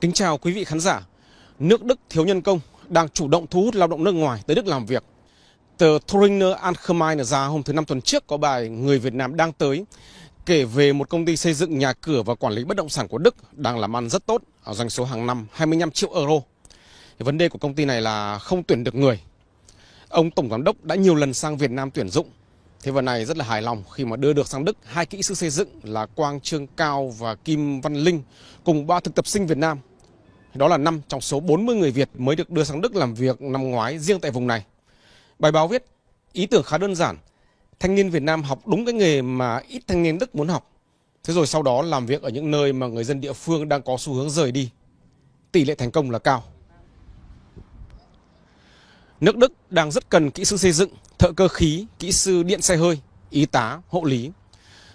Kính chào quý vị khán giả. Nước Đức thiếu nhân công đang chủ động thu hút lao động nước ngoài tới Đức làm việc. Tờ Thuringer Allgemeine ra hôm thứ năm tuần trước có bài Người Việt Nam đang tới kể về một công ty xây dựng nhà cửa và quản lý bất động sản của Đức đang làm ăn rất tốt, doanh số hàng năm 25 triệu euro. Vấn đề của công ty này là không tuyển được người. Ông tổng giám đốc đã nhiều lần sang Việt Nam tuyển dụng. Thế vận này rất là hài lòng khi mà đưa được sang Đức hai kỹ sư xây dựng là Quang Trương Cao và Kim Văn Linh cùng ba thực tập sinh Việt Nam đó là 5 trong số 40 người Việt mới được đưa sang Đức làm việc năm ngoái riêng tại vùng này. Bài báo viết, ý tưởng khá đơn giản. Thanh niên Việt Nam học đúng cái nghề mà ít thanh niên Đức muốn học. Thế rồi sau đó làm việc ở những nơi mà người dân địa phương đang có xu hướng rời đi. Tỷ lệ thành công là cao. Nước Đức đang rất cần kỹ sư xây dựng, thợ cơ khí, kỹ sư điện xe hơi, y tá, hộ lý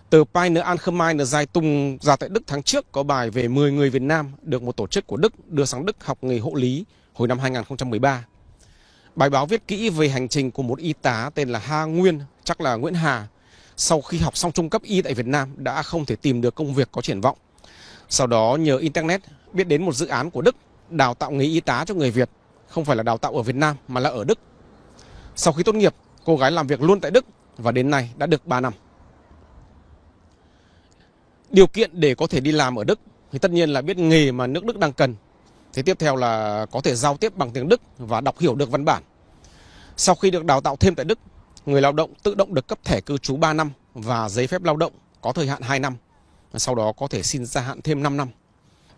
Tờ Pioneer Alchemy là dài tung ra tại Đức tháng trước có bài về 10 người Việt Nam được một tổ chức của Đức đưa sang Đức học nghề hộ lý hồi năm 2013. Bài báo viết kỹ về hành trình của một y tá tên là Ha Nguyên, chắc là Nguyễn Hà, sau khi học xong trung cấp y tại Việt Nam đã không thể tìm được công việc có triển vọng. Sau đó nhờ Internet biết đến một dự án của Đức đào tạo nghề y tá cho người Việt, không phải là đào tạo ở Việt Nam mà là ở Đức. Sau khi tốt nghiệp, cô gái làm việc luôn tại Đức và đến nay đã được 3 năm điều kiện để có thể đi làm ở Đức thì tất nhiên là biết nghề mà nước Đức đang cần. Thế tiếp theo là có thể giao tiếp bằng tiếng Đức và đọc hiểu được văn bản. Sau khi được đào tạo thêm tại Đức, người lao động tự động được cấp thẻ cư trú 3 năm và giấy phép lao động có thời hạn 2 năm. Sau đó có thể xin gia hạn thêm 5 năm.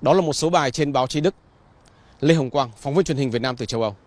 Đó là một số bài trên báo chí Đức. Lê Hồng Quang, phóng viên truyền hình Việt Nam từ châu Âu.